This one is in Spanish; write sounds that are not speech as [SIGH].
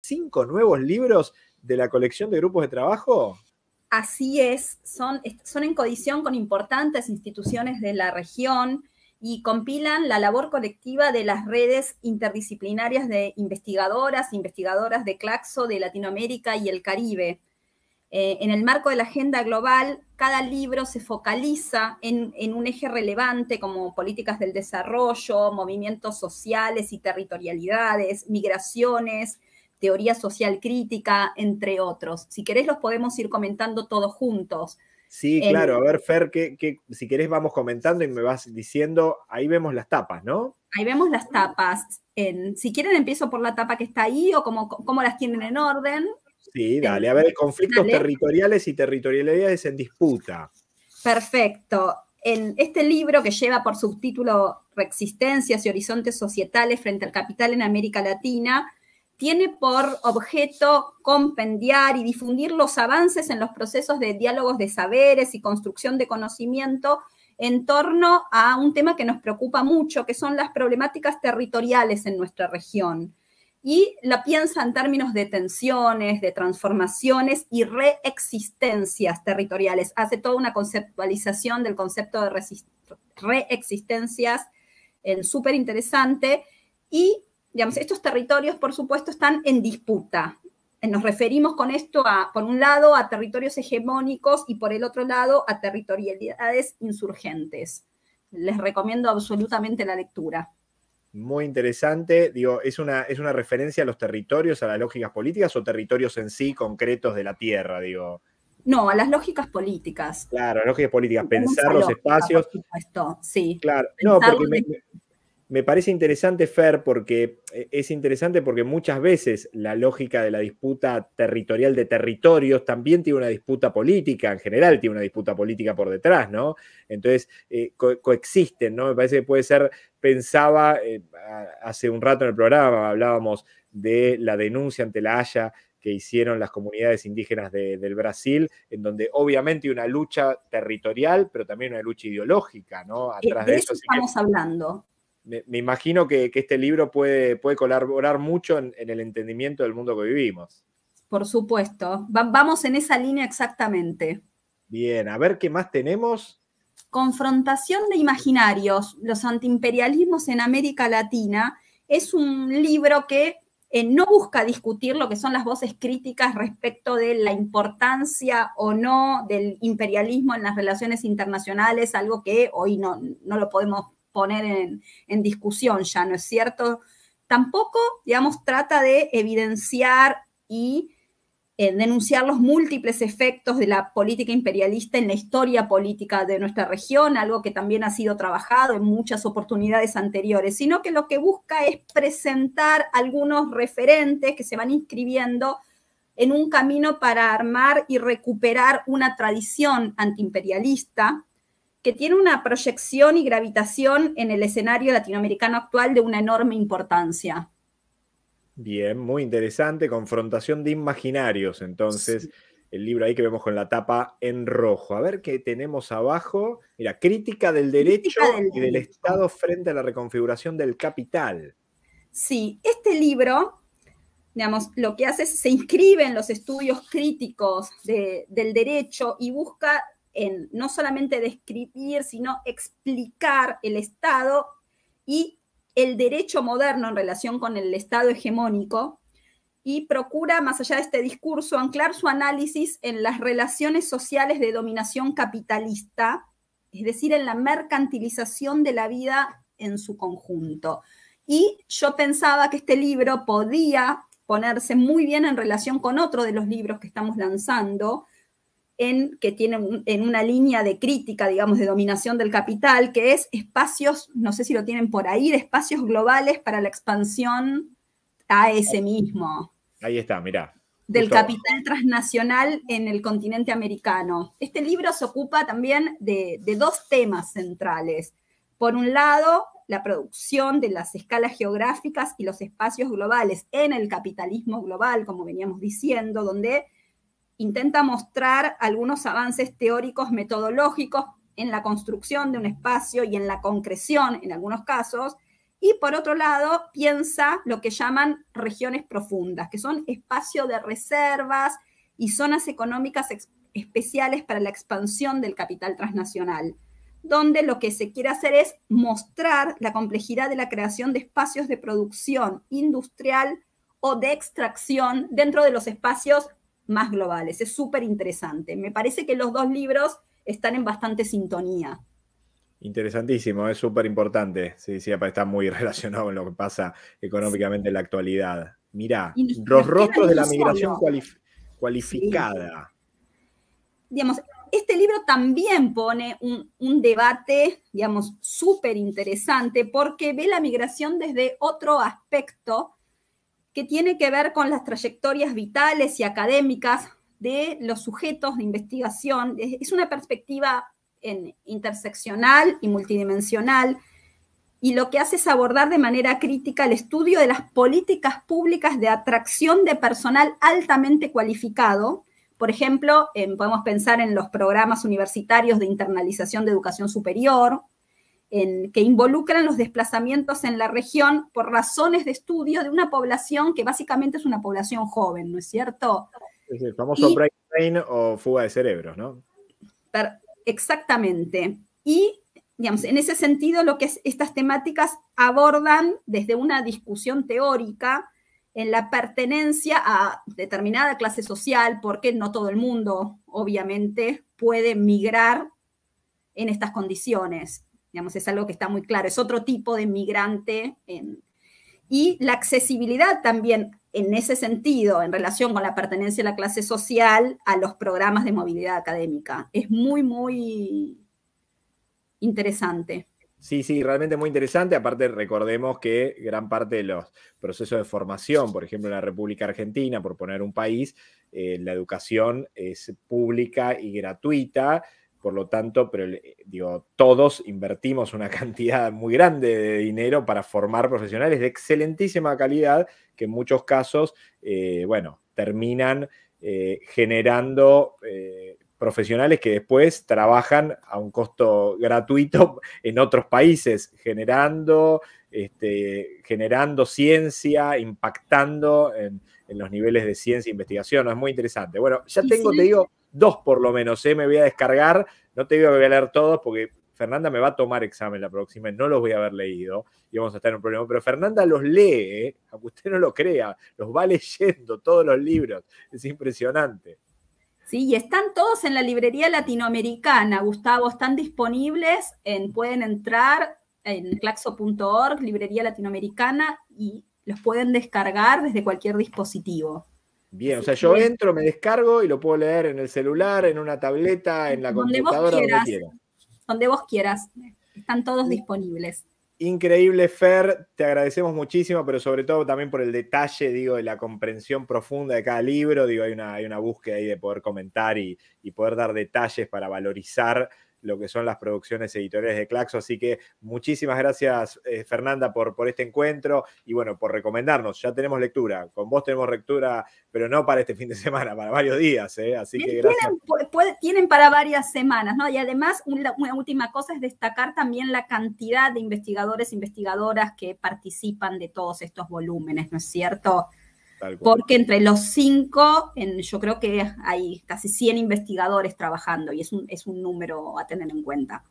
cinco nuevos libros de la colección de grupos de trabajo. Así es, son, son en codición con importantes instituciones de la región y compilan la labor colectiva de las redes interdisciplinarias de investigadoras, investigadoras de Claxo de Latinoamérica y el Caribe. Eh, en el marco de la agenda global, cada libro se focaliza en, un eje relevante como políticas del desarrollo, movimientos sociales y territorialidades, migraciones, teoría social crítica, entre otros. Si querés, los podemos ir comentando todos juntos. Sí, claro. A ver, Fer, que, si querés vamos comentando y me vas diciendo, ahí vemos las tapas, ¿no? Ahí vemos las tapas. si quieren, empiezo por la tapa que está ahí o cómo, cómo las tienen en orden. Sí, dale. A ver, conflictos territoriales y territorialidades en disputa. Perfecto. En este libro que lleva por subtítulo Reexistencias y Horizontes Societales frente al Capital en América Latina, tiene por objeto compendiar y difundir los avances en los procesos de diálogos de saberes y construcción de conocimiento en torno a un tema que nos preocupa mucho, que son las problemáticas territoriales en nuestra región. Y la piensa en términos de tensiones, de transformaciones y reexistencias territoriales. Hace toda una conceptualización del concepto de reexistencias, eh, súper interesante. Y digamos, estos territorios, por supuesto, están en disputa. Nos referimos con esto a, por un lado, a territorios hegemónicos y por el otro lado, a territorialidades insurgentes. Les recomiendo absolutamente la lectura. Muy interesante. Digo, ¿es una, ¿es una referencia a los territorios, a las lógicas políticas o territorios en sí concretos de la tierra? Digo. No, a las lógicas políticas. Claro, las lógicas políticas, pensar los espacios. Por supuesto, sí. Claro, no, porque me parece interesante, Fer, porque eh, es interesante porque muchas veces la lógica de la disputa territorial de territorios también tiene una disputa política, en general tiene una disputa política por detrás, ¿no? Entonces, eh, coexisten, ¿no? Me parece que puede ser, pensaba, eh, hace un rato en el programa hablábamos de la denuncia ante la Haya que hicieron las comunidades indígenas del Brasil, en donde obviamente hay una lucha territorial, pero también una lucha ideológica, ¿no? Atrás de, eso, estamos hablando me, imagino que, este libro puede, puede colaborar mucho en, el entendimiento del mundo que vivimos. Por supuesto, vamos en esa línea exactamente. Bien, a ver qué más tenemos. Confrontación de imaginarios, los antiimperialismos en América Latina, es un libro que eh, no busca discutir lo que son las voces críticas respecto de la importancia o no del imperialismo en las relaciones internacionales, algo que hoy no, no lo podemos poner en, discusión ya, ¿no es cierto? Tampoco, digamos, trata de evidenciar y eh, denunciar los múltiples efectos de la política imperialista en la historia política de nuestra región, algo que también ha sido trabajado en muchas oportunidades anteriores, sino que lo que busca es presentar algunos referentes que se van inscribiendo en un camino para armar y recuperar una tradición antiimperialista que tiene una proyección y gravitación en el escenario latinoamericano actual de una enorme importancia. Bien, muy interesante. Confrontación de imaginarios, entonces. El libro ahí que vemos con la tapa en rojo. A ver qué tenemos abajo. Mira, crítica del derecho y del Estado frente a la reconfiguración del capital. Sí, este libro, digamos, lo que hace es se inscribe en los estudios críticos del derecho y busca en no solamente describir, sino explicar el Estado y el derecho moderno en relación con el Estado hegemónico y procura, más allá de este discurso, anclar su análisis en las relaciones sociales de dominación capitalista, es decir, en la mercantilización de la vida en su conjunto. Y yo pensaba que este libro podía ponerse muy bien en relación con otro de los libros que estamos lanzando, en, que tienen en una línea de crítica, digamos, de dominación del capital, que es espacios, no sé si lo tienen por ahí, espacios globales para la expansión a ese mismo. Ahí está, mirá. Del capital transnacional en el continente americano. Este libro se ocupa también de, de dos temas centrales. Por un lado, la producción de las escalas geográficas y los espacios globales en el capitalismo global, como veníamos diciendo, donde intenta mostrar algunos avances teóricos metodológicos en la construcción de un espacio y en la concreción en algunos casos, y por otro lado piensa lo que llaman regiones profundas, que son espacios de reservas y zonas económicas especiales para la expansión del capital transnacional, donde lo que se quiere hacer es mostrar la complejidad de la creación de espacios de producción industrial o de extracción dentro de los espacios más globales. Es súper interesante. Me parece que los dos libros están en bastante sintonía. Interesantísimo, es súper importante. Sí, sí, está muy [LAUGHS] relacionado con lo que pasa económicamente en la actualidad. Mirá, los rostros de la migración cualificada. Digamos, este libro también pone un, un debate, digamos, súper interesante porque ve la migración desde otro aspecto que tiene que ver con las trayectorias vitales y académicas de los sujetos de investigación. Es una perspectiva interseccional y multidimensional y lo que hace es abordar de manera crítica el estudio de las políticas públicas de atracción de personal altamente cualificado. Por ejemplo, podemos pensar en los programas universitarios de internalización de educación superior que involucran los desplazamientos en la región por razones de estudio de una población que básicamente es una población joven, ¿no es cierto? el famoso brain o fuga de cerebros, ¿no? exactamente. Y, digamos, en ese sentido, lo que estas temáticas abordan desde una discusión teórica en la pertenencia a determinada clase social, porque no todo el mundo, obviamente, puede migrar en estas condiciones es algo que está muy claro, es otro tipo de migrante. y la accesibilidad también en ese sentido, en relación con la pertenencia a la clase social, a los programas de movilidad académica. Es muy, muy interesante. Sí, sí, realmente muy interesante. Aparte, recordemos que gran parte de los procesos de formación, por ejemplo, en la República Argentina, por poner un país, eh, la educación es pública y gratuita por lo tanto, pero, eh, todos invertimos una [LAUGHS] cantidad muy grande de dinero para formar profesionales de excelentísima calidad que en muchos casos, eh, bueno, terminan eh, generando profesionales que después trabajan a un costo gratuito [LAUGHS] en otros países, generando, este, generando ciencia, impactando en, los niveles de ciencia e investigación. Es muy interesante. Bueno, ya tengo, te digo, dos por lo menos, ¿eh? me voy a descargar. No te digo que voy a leer todos porque Fernanda me va a tomar examen la próxima, no los voy a haber leído y vamos a estar en un problema. Pero Fernanda los lee, ¿eh? aunque usted no lo crea, los va leyendo todos los libros. Es impresionante. Sí, y están todos en la librería latinoamericana, Gustavo, están disponibles, en, pueden entrar en claxo.org, librería latinoamericana, y los pueden descargar desde cualquier dispositivo. Bien, o sea, yo entro, me descargo y lo puedo leer en el celular, en una tableta, en la computadora, vos donde quieras. Donde vos quieras. Están todos disponibles. Increíble, Fer. Te agradecemos muchísimo, pero sobre todo también por el detalle, digo, de la comprensión profunda de cada libro. Digo, hay una, búsqueda ahí de poder comentar y, y poder dar detalles para valorizar lo que son las producciones editoriales de Claxo. Así que muchísimas gracias, eh, Fernanda, por, este encuentro y bueno, por recomendarnos. Ya tenemos lectura, con vos tenemos lectura, pero no para este [LAUGHS] fin de semana, para varios días. ¿eh? Así que gracias. Tienen, para varias semanas, ¿no? Y además, una, última cosa es destacar también la cantidad de investigadores, e investigadoras que participan de todos estos volúmenes, ¿no es cierto? porque entre los cinco, yo creo que hay casi 100 investigadores trabajando y es un número a tener en cuenta.